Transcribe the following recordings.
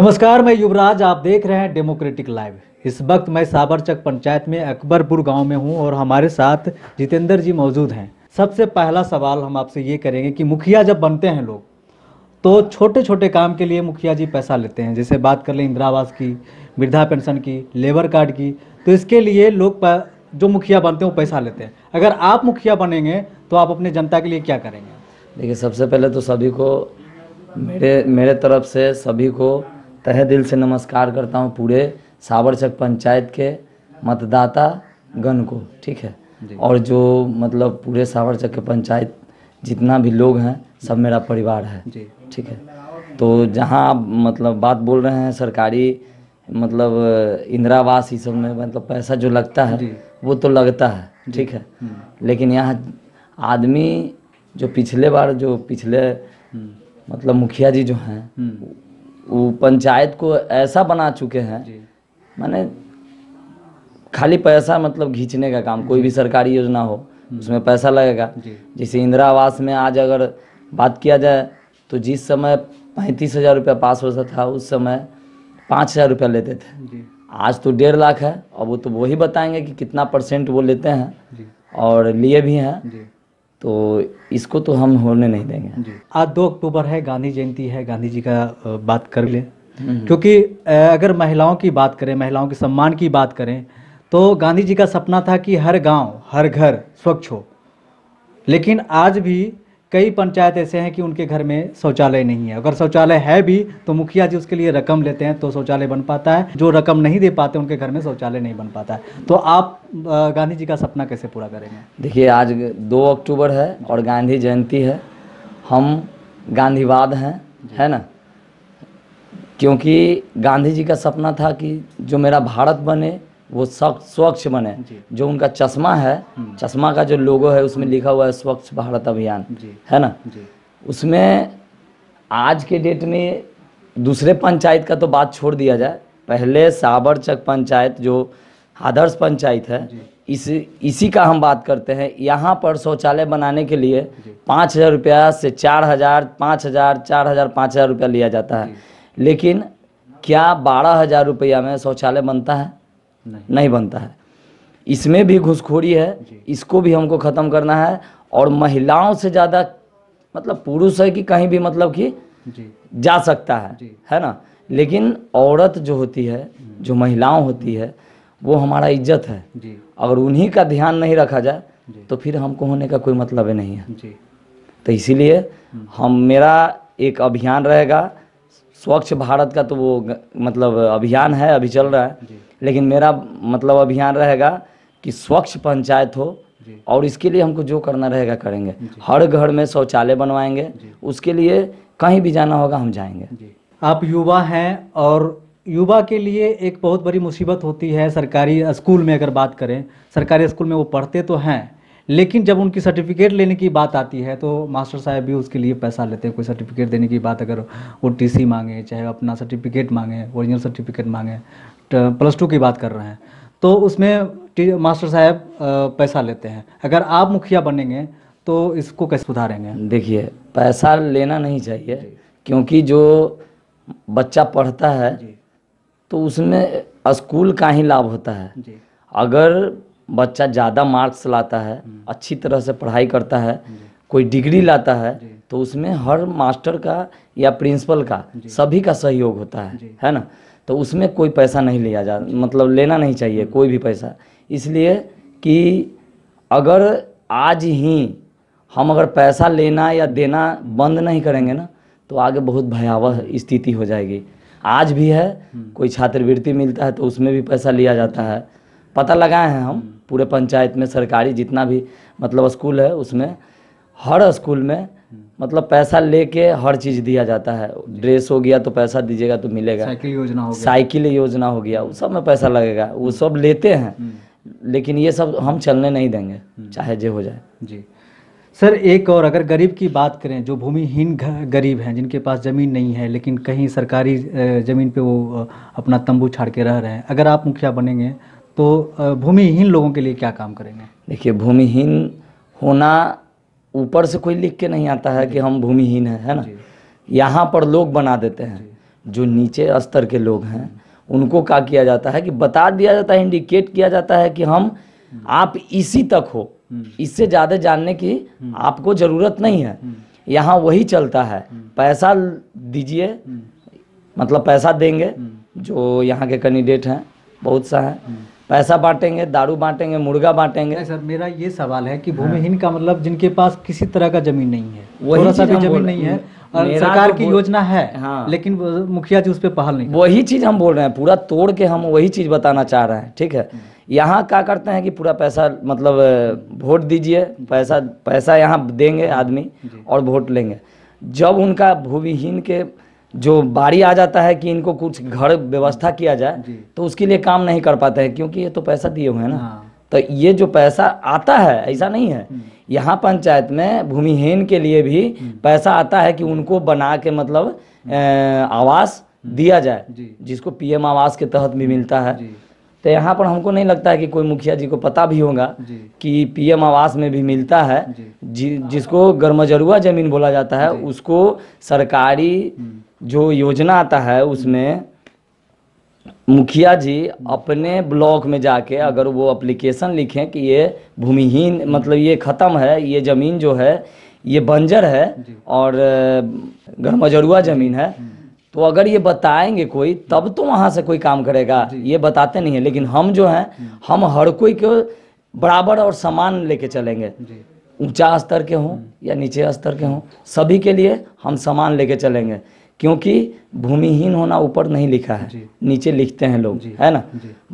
नमस्कार मैं युवराज आप देख रहे हैं डेमोक्रेटिक लाइव इस वक्त मैं साबरचक पंचायत में अकबरपुर गांव में हूं और हमारे साथ जितेंद्र जी मौजूद हैं सबसे पहला सवाल हम आपसे ये करेंगे कि मुखिया जब बनते हैं लोग तो छोटे छोटे काम के लिए मुखिया जी पैसा लेते हैं जैसे बात कर लें इंदिरा आवास की वृद्धा पेंशन की लेबर कार्ड की तो इसके लिए लोग जो मुखिया बनते हैं वो पैसा लेते हैं अगर आप मुखिया बनेंगे तो आप अपने जनता के लिए क्या करेंगे देखिए सबसे पहले तो सभी को मेरे मेरे तरफ से सभी को तहे दिल से नमस्कार करता हूँ पूरे सावरचक पंचायत के मतदाता गण को ठीक है और जो मतलब पूरे सावरचक के पंचायत जितना भी लोग हैं सब मेरा परिवार है ठीक है तो जहाँ आप मतलब बात बोल रहे हैं सरकारी मतलब इंदिरा आवास ये सब में मतलब पैसा जो लगता है वो तो लगता है ठीक है हम्म। लेकिन यहाँ आदमी जो पिछले बार जो पिछले हम्म। मतलब मुखिया जी जो हैं हम्म। वो पंचायत को ऐसा बना चुके हैं माने खाली पैसा मतलब खींचने का काम कोई भी सरकारी योजना हो हम्म। उसमें पैसा लगेगा जैसे इंदिरा आवास में आज अगर बात किया जाए तो जिस समय पैंतीस हज़ार रुपया पास होता था उस समय पाँच हज़ार रुपया लेते थे आज तो डेढ़ लाख है और वो तो वही बताएंगे कि कितना परसेंट वो लेते हैं और लिए भी हैं तो इसको तो हम होने नहीं देंगे आज दो अक्टूबर है गांधी जयंती है गांधी जी का बात कर ले हम्म, हम्म। क्योंकि अगर महिलाओं की बात करें महिलाओं के सम्मान की बात करें तो गांधी जी का सपना था कि हर गांव हर घर स्वच्छ हो लेकिन आज भी कई पंचायत ऐसे हैं कि उनके घर में शौचालय नहीं है अगर शौचालय है भी तो मुखिया जी उसके लिए रकम लेते हैं तो शौचालय बन पाता है जो रकम नहीं दे पाते उनके घर में शौचालय नहीं बन पाता है तो आप गांधी जी का सपना कैसे पूरा करेंगे देखिए आज दो अक्टूबर है और गांधी जयंती है हम गांधीवाद हैं है ना क्योंकि गांधी जी का सपना था कि जो मेरा भारत बने वो स्वच्छ बने जो उनका चश्मा है हम्म। चश्मा का जो लोगो है उसमें लिखा हुआ है स्वच्छ भारत अभियान है ना उसमें आज के डेट में दूसरे पंचायत का तो बात छोड़ दिया जाए पहले साबरचक पंचायत जो आदर्श पंचायत है इस इसी का हम बात करते हैं यहाँ पर शौचालय बनाने के लिए पाँच हज़ार रुपया से चार हज़ार पाँच हज़ार चार हज़ार पाँच हज़ार रुपया लिया जाता है लेकिन क्या बारह हज़ार रुपया में शौचालय बनता है नहीं, नहीं बनता है इसमें भी घुसखोरी है इसको भी हमको ख़त्म करना है और महिलाओं से ज़्यादा मतलब पुरुष है कि कहीं भी मतलब कि जा सकता है है ना लेकिन औरत जो होती है हम्म। जो महिलाओं होती है वो हमारा इज्जत है अगर उन्हीं का ध्यान नहीं रखा जाए तो फिर हमको होने का कोई मतलब नहीं है तो इसीलिए हम्म। हम मेरा एक अभियान रहेगा स्वच्छ भारत का तो वो मतलब अभियान है अभी चल रहा है लेकिन मेरा मतलब अभियान रहेगा कि स्वच्छ पंचायत हो और इसके लिए हमको जो करना रहेगा करेंगे हर घर में शौचालय बनवाएंगे उसके लिए कहीं भी जाना होगा हम जाएंगे आप युवा हैं और युवा के लिए एक बहुत बड़ी मुसीबत होती है सरकारी स्कूल में अगर बात करें सरकारी स्कूल में वो पढ़ते तो हैं लेकिन जब उनकी सर्टिफिकेट लेने की बात आती है तो मास्टर साहब भी उसके लिए पैसा लेते हैं कोई सर्टिफिकेट देने की बात अगर वो टीसी मांगे चाहे अपना सर्टिफिकेट मांगे ओरिजिनल सर्टिफिकेट मांगे प्लस तो टू की बात कर रहे हैं तो उसमें मास्टर साहब पैसा लेते हैं अगर आप मुखिया बनेंगे तो इसको कैसे सुधारेंगे देखिए पैसा लेना नहीं चाहिए क्योंकि जो बच्चा पढ़ता है तो उसमें स्कूल का ही लाभ होता है अगर बच्चा ज़्यादा मार्क्स लाता है हम्म। अच्छी तरह से पढ़ाई करता है कोई डिग्री लाता है तो उसमें हर मास्टर का या प्रिंसिपल का सभी का सहयोग होता है है ना तो उसमें कोई पैसा नहीं लिया जा मतलब लेना नहीं चाहिए हम्म। कोई भी पैसा इसलिए कि अगर आज ही हम अगर पैसा लेना या देना बंद नहीं करेंगे ना तो आगे बहुत भयावह स्थिति हो जाएगी आज भी है हम्म। कोई छात्रवृत्ति मिलता है तो उसमें भी पैसा लिया जाता है पता लगाए हैं हम हम्म। पूरे पंचायत में सरकारी जितना भी मतलब स्कूल है उसमें हर स्कूल में हम्म। मतलब पैसा लेके हर चीज़ दिया जाता है ड्रेस हो गया तो पैसा दीजिएगा तो मिलेगा साइकिल योजना हो गया साइकिल योजना हो गया उस सब में पैसा हम्म। लगेगा वो सब लेते हैं लेकिन ये सब हम चलने नहीं देंगे चाहे जो हो जाए जी सर एक और अगर गरीब की बात करें जो भूमिहीन गरीब हैं जिनके पास ज़मीन नहीं है लेकिन कहीं सरकारी ज़मीन पे वो अपना तंबू छाड़ के रह रहे हैं अगर आप मुखिया बनेंगे तो भूमिहीन लोगों के लिए क्या काम करेंगे देखिए भूमिहीन होना ऊपर से कोई लिख के नहीं आता है कि हम भूमिहीन हैं है ना यहाँ पर लोग बना देते हैं जो नीचे स्तर के लोग हैं उनको क्या किया जाता है कि बता दिया जाता है इंडिकेट किया जाता है कि हम हम्म। आप इसी तक हो हम्म। इससे ज़्यादा जानने की हम्म। आपको ज़रूरत नहीं है यहाँ वही चलता है पैसा दीजिए मतलब पैसा देंगे जो यहाँ के कैंडिडेट हैं बहुत सा हैं पैसा बांटेंगे दारू बांटेंगे मुर्गा बांटेंगे सर मेरा ये सवाल है कि हाँ। भूमिहीन का मतलब जिनके पास किसी तरह का जमीन नहीं है वही सा भी जमीन नहीं है और सरकार तो की योजना है हाँ। लेकिन मुखिया जी उस पर पहल नहीं वही चीज हम बोल रहे हैं पूरा तोड़ के हम वही चीज बताना चाह रहे हैं ठीक है हाँ। यहाँ क्या करते हैं कि पूरा पैसा मतलब वोट दीजिए पैसा पैसा यहाँ देंगे हाँ। आदमी और वोट लेंगे जब उनका भूमिहीन के जो बारी आ जाता है कि इनको कुछ घर व्यवस्था किया जाए तो उसके लिए काम नहीं कर पाते हैं क्योंकि ये तो पैसा दिए हुए हैं ना हाँ। तो ये जो पैसा आता है ऐसा नहीं है हम्म। यहाँ पंचायत में भूमिहीन के लिए भी हम्म। पैसा आता है कि उनको बना के मतलब हम्म। आवास दिया जाए जिसको पीएम आवास के तहत भी मिलता है तो यहाँ पर हमको नहीं लगता है कि कोई मुखिया जी को पता भी होगा कि पीएम आवास में भी मिलता है जी, हाँ। जिसको गर्मजरुआ जमीन बोला जाता है उसको सरकारी जो योजना आता है उसमें मुखिया जी अपने ब्लॉक में जाके अगर वो अप्लीकेशन लिखें कि ये भूमिहीन मतलब ये ख़त्म है ये ज़मीन जो है ये बंजर है और गढ़मजरुआ ज़मीन है हम्म। तो अगर ये बताएंगे कोई तब तो वहाँ से कोई काम करेगा ये बताते नहीं है लेकिन हम जो हैं हम्म। हम हर कोई को बराबर और समान लेके चलेंगे ऊंचा स्तर के हों हम्म। या नीचे स्तर के हों सभी के लिए हम समान लेके चलेंगे क्योंकि भूमिहीन होना ऊपर नहीं लिखा है नीचे लिखते हैं लोग है ना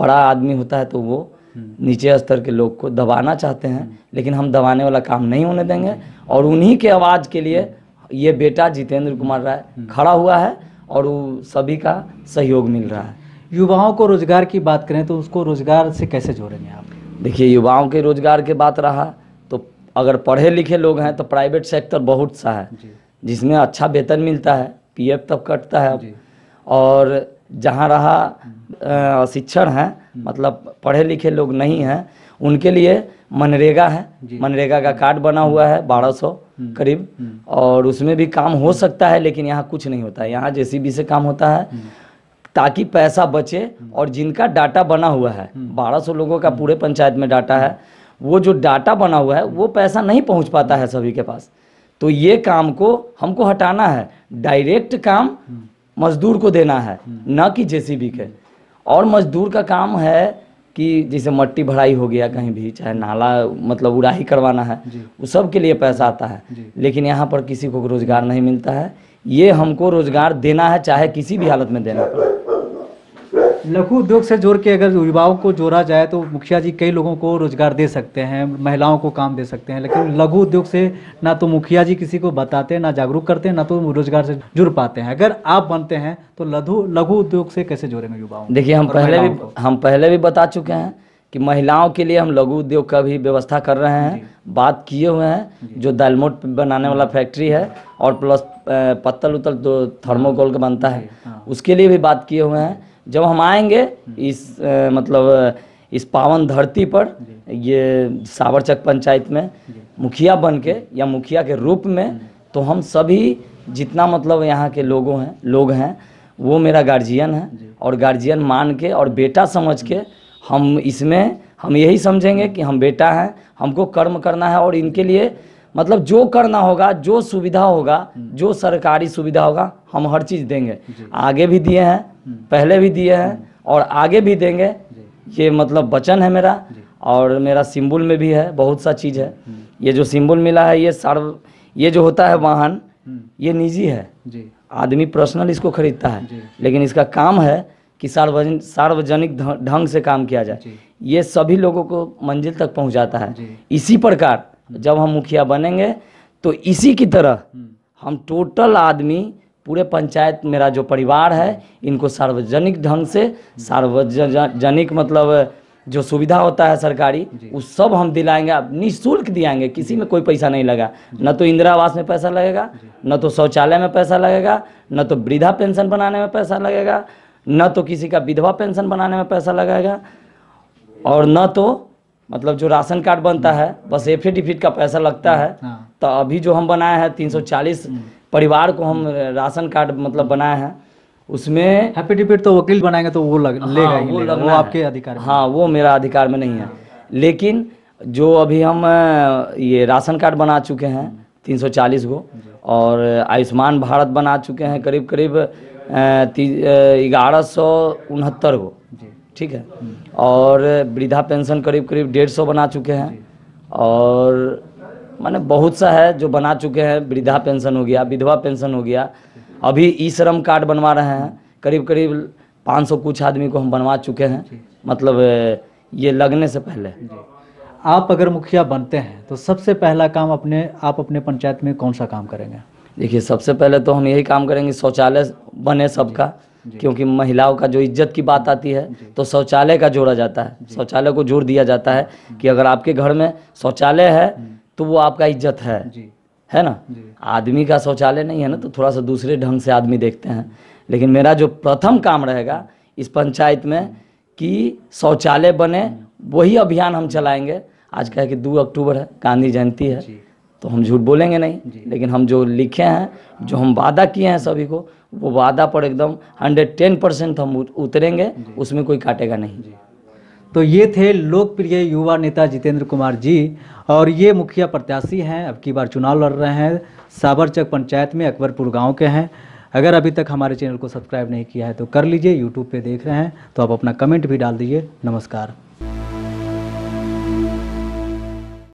बड़ा आदमी होता है तो वो हम्म। नीचे स्तर के लोग को दबाना चाहते हैं हम्म। लेकिन हम दबाने वाला काम नहीं होने देंगे हम्म। और उन्हीं के आवाज़ के लिए ये बेटा जितेंद्र कुमार राय खड़ा हुआ है और वो सभी का सहयोग मिल रहा है युवाओं को रोजगार की बात करें तो उसको रोजगार से कैसे जोड़ेंगे आप देखिए युवाओं के रोजगार की बात रहा तो अगर पढ़े लिखे लोग हैं तो प्राइवेट सेक्टर बहुत सा है जिसमें अच्छा वेतन मिलता है पीएफ तब कटता है और जहाँ रहा शिक्षण है हम्म। मतलब पढ़े लिखे लोग नहीं हैं उनके लिए मनरेगा है मनरेगा का कार्ड बना हुआ है 1200 हम्म। हम्म। करीब और उसमें भी काम हो सकता है लेकिन यहाँ कुछ नहीं होता है यहाँ जेसीबी से काम होता है ताकि पैसा बचे और जिनका डाटा बना हुआ है 1200 लोगों का पूरे पंचायत में डाटा है वो जो डाटा बना हुआ है वो पैसा नहीं पहुँच पाता है सभी के पास तो ये काम को हमको हटाना है डायरेक्ट काम मजदूर को देना है ना कि जेसीबी के और मजदूर का काम है कि जैसे मट्टी भराई हो गया कहीं भी चाहे नाला मतलब उड़ाही करवाना है वो सब के लिए पैसा आता है लेकिन यहाँ पर किसी को रोज़गार नहीं मिलता है ये हमको रोज़गार देना है चाहे किसी भी हालत में देना पड़े लघु उद्योग से जोड़ के अगर युवाओं को जोड़ा जाए तो मुखिया जी कई लोगों को रोजगार दे सकते हैं महिलाओं को काम दे सकते हैं लेकिन लघु उद्योग से ना तो मुखिया जी किसी को बताते हैं ना जागरूक करते हैं ना तो रोजगार से जुड़ पाते हैं अगर आप बनते हैं तो लघु लघु उद्योग से कैसे जोड़ेंगे युवाओं देखिए हम पहले भी हम पहले भी बता चुके हैं कि महिलाओं के लिए हम लघु उद्योग का भी व्यवस्था कर रहे हैं बात किए हुए हैं जो दालमोट बनाने वाला फैक्ट्री है और प्लस पत्तल उत्तल जो थर्मोकोल का बनता है हाँ। उसके लिए भी बात किए हुए हैं जब हम आएंगे हम्म। इस आ, मतलब इस पावन धरती पर ये सावरचक पंचायत में मुखिया बन के या मुखिया के रूप में हम्म। तो हम सभी जितना मतलब यहाँ के लोगों हैं लोग हैं वो मेरा गार्जियन है और गार्जियन मान के और बेटा समझ के हम्म। हम इसमें हम यही समझेंगे कि हम बेटा हैं हमको कर्म करना है और इनके लिए मतलब जो करना होगा जो सुविधा होगा जो सरकारी सुविधा होगा हम हर चीज़ देंगे आगे भी दिए हैं हम्म। पहले भी दिए हैं हम्म। और आगे भी देंगे ये मतलब वचन है मेरा और मेरा सिंबल में भी है बहुत सा चीज़ है हम्म। ये जो सिंबल मिला है ये सर्व ये जो होता है वाहन ये निजी है आदमी पर्सनल इसको खरीदता है लेकिन इसका काम है कि सार्वजनिक सार्वजनिक ढंग से काम किया जाए ये सभी लोगों को मंजिल तक पहुंचाता है इसी प्रकार जब हम मुखिया बनेंगे तो इसी की तरह हम टोटल आदमी पूरे पंचायत मेरा जो परिवार है इनको सार्वजनिक ढंग से सार्वजनिक मतलब जो सुविधा होता है सरकारी वो सब हम दिलाएंगे आप निःशुल्क दिलाएंगे किसी में कोई पैसा नहीं लगा न तो इंदिरा आवास में पैसा लगेगा न तो शौचालय में पैसा लगेगा न तो वृद्धा पेंशन बनाने में पैसा लगेगा न तो किसी का विधवा पेंशन बनाने में पैसा लगेगा और न तो मतलब जो राशन कार्ड बनता है बस एफिडेविट का पैसा लगता है हाँ। तो अभी जो हम बनाए हैं तीन हम्म। परिवार को हम राशन कार्ड मतलब बनाए हैं उसमें हैप्पी तो वकील बनाएंगे तो वो लग, लेगा हाँ, वो, ले वो आपके अधिकार हाँ वो मेरा अधिकार में नहीं है लेकिन जो अभी हम ये राशन कार्ड बना चुके हैं 340 गो और आयुष्मान भारत बना चुके हैं करीब करीब ग्यारह सौ उनहत्तर गो ठीक है और वृद्धा पेंशन करीब करीब डेढ़ सौ बना चुके हैं और माने बहुत सा है जो बना चुके हैं वृद्धा पेंशन हो गया विधवा पेंशन हो गया अभी ई श्रम कार्ड बनवा रहे हैं करीब करीब 500 कुछ आदमी को हम बनवा चुके हैं मतलब ये लगने से पहले आप अगर मुखिया बनते हैं तो सबसे पहला काम अपने आप अपने पंचायत में कौन सा काम करेंगे देखिए सबसे पहले तो हम यही काम करेंगे शौचालय बने सबका क्योंकि महिलाओं का जो इज्जत की बात आती है तो शौचालय का जोड़ा जाता है शौचालय को जोड़ दिया जाता है कि अगर आपके घर में शौचालय है तो वो आपका इज्जत है है ना आदमी का शौचालय नहीं है ना तो थोड़ा सा दूसरे ढंग से आदमी देखते हैं लेकिन मेरा जो प्रथम काम रहेगा इस पंचायत में कि शौचालय बने वही अभियान हम चलाएंगे आज क्या है कि दो अक्टूबर है गांधी जयंती है तो हम झूठ बोलेंगे नहीं लेकिन हम जो लिखे हैं जो हम वादा किए हैं सभी को वो वादा पर एकदम हंड्रेड टेन परसेंट हम उतरेंगे उसमें कोई काटेगा नहीं तो ये थे लोकप्रिय युवा नेता जितेंद्र कुमार जी और ये मुखिया प्रत्याशी हैं अब की बार चुनाव लड़ रहे हैं साबरचक पंचायत में अकबरपुर गांव के हैं अगर अभी तक हमारे चैनल को सब्सक्राइब नहीं किया है तो कर लीजिए यूट्यूब पे देख रहे हैं तो आप अपना कमेंट भी डाल दीजिए नमस्कार